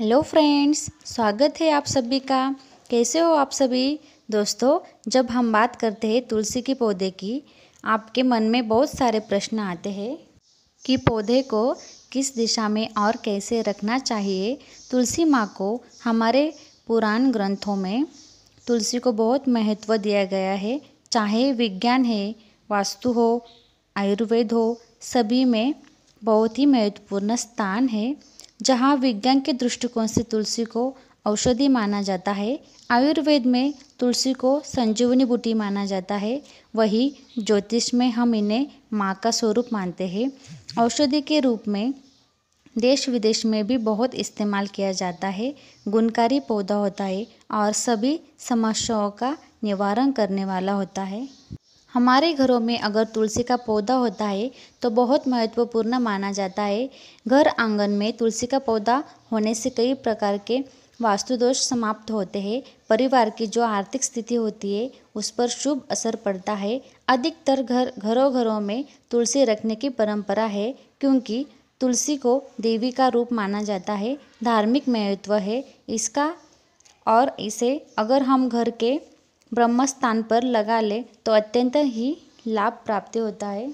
hello friends स्वागत है आप सभी का कैसे हो आप सभी दोस्तों जब हम बात करते हैं तुलसी के पौधे की आपके मन में बहुत सारे प्रश्न आते हैं कि पौधे को किस दिशा में और कैसे रखना चाहिए तुलसी माँ को हमारे पुराण ग्रंथों में तुलसी को बहुत महत्व दिया गया है चाहे विज्ञान है वास्तु हो आयुर्वेद हो सभी में बहुत ही महत्वपूर्ण स्थान है जहाँ विज्ञान के दृष्टिकोण से तुलसी को औषधि माना जाता है आयुर्वेद में तुलसी को संजीवनी बूटी माना जाता है वही ज्योतिष में हम इन्हें माँ का स्वरूप मानते हैं औषधि के रूप में देश विदेश में भी बहुत इस्तेमाल किया जाता है गुणकारी पौधा होता है और सभी समस्याओं का निवारण करने वाला होता है हमारे घरों में अगर तुलसी का पौधा होता है तो बहुत महत्वपूर्ण माना जाता है घर आंगन में तुलसी का पौधा होने से कई प्रकार के वास्तु दोष समाप्त होते हैं परिवार की जो आर्थिक स्थिति होती है उस पर शुभ असर पड़ता है अधिकतर घर घरों घरों में तुलसी रखने की परंपरा है क्योंकि तुलसी को देवी का रूप माना जाता है धार्मिक महत्व है इसका और इसे अगर हम घर के ब्रह्म स्थान पर लगा ले तो अत्यंत ही लाभ प्राप्त होता है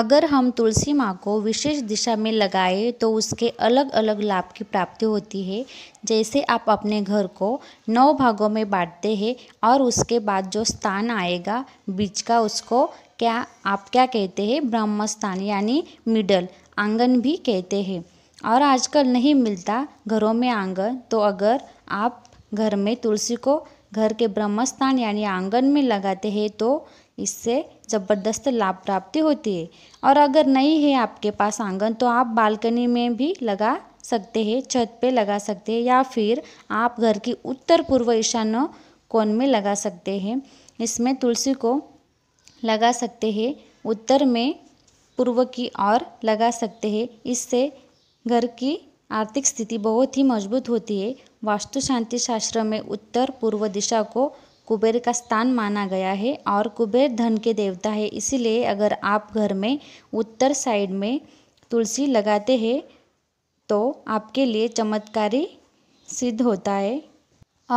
अगर हम तुलसी माँ को विशेष दिशा में लगाए तो उसके अलग अलग लाभ की प्राप्ति होती है जैसे आप अपने घर को नौ भागों में बांटते हैं और उसके बाद जो स्थान आएगा बीच का उसको क्या आप क्या कहते हैं ब्रह्म स्थान यानी मिडल आंगन भी कहते हैं और आजकल नहीं मिलता घरों में आंगन तो अगर आप घर में तुलसी को घर के ब्रह्मस्थान यानी आंगन में लगाते हैं तो इससे ज़बरदस्त लाभ प्राप्ति होती है और अगर नहीं है आपके पास आंगन तो आप बालकनी में भी लगा सकते हैं छत पे लगा सकते हैं या फिर आप घर की उत्तर पूर्व ईशान्य कोण में लगा सकते हैं इसमें तुलसी को लगा सकते हैं उत्तर में पूर्व की ओर लगा सकते हैं इससे घर की आर्थिक स्थिति बहुत ही मजबूत होती है वास्तु शांति शास्त्र में उत्तर पूर्व दिशा को कुबेर का स्थान माना गया है और कुबेर धन के देवता है इसीलिए अगर आप घर में उत्तर साइड में तुलसी लगाते हैं तो आपके लिए चमत्कारी सिद्ध होता है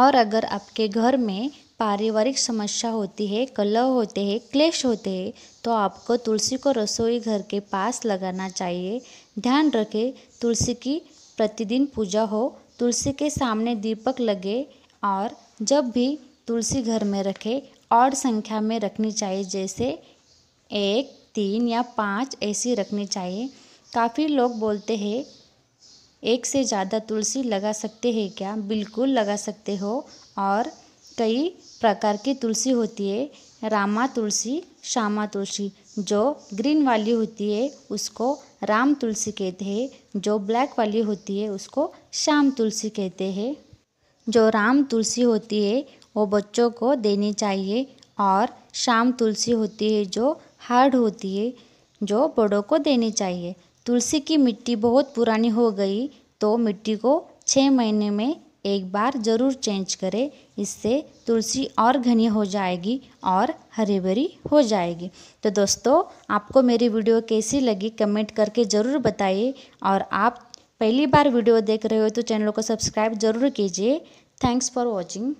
और अगर आपके घर में पारिवारिक समस्या होती है कलह होते हैं क्लेश होते हैं तो आपको तुलसी को रसोई घर के पास लगाना चाहिए ध्यान रखें तुलसी की प्रतिदिन पूजा हो तुलसी के सामने दीपक लगे और जब भी तुलसी घर में रखे और संख्या में रखनी चाहिए जैसे एक तीन या पाँच ऐसी रखनी चाहिए काफ़ी लोग बोलते हैं एक से ज़्यादा तुलसी लगा सकते हैं क्या बिल्कुल लगा सकते हो और कई प्रकार की तुलसी होती है रामा तुलसी श्यामा तुलसी जो ग्रीन वाली होती है उसको राम तुलसी कहते हैं जो ब्लैक वाली होती है उसको श्याम तुलसी कहते हैं जो राम तुलसी होती है वो बच्चों को देनी चाहिए और श्याम तुलसी होती है जो हार्ड होती है जो बड़ों को देनी चाहिए तुलसी की मिट्टी बहुत पुरानी हो गई तो मिट्टी को छः महीने में एक बार ज़रूर चेंज करें इससे तुलसी और घनी हो जाएगी और हरी भरी हो जाएगी तो दोस्तों आपको मेरी वीडियो कैसी लगी कमेंट करके ज़रूर बताइए और आप पहली बार वीडियो देख रहे हो तो चैनल को सब्सक्राइब ज़रूर कीजिए थैंक्स फॉर वॉचिंग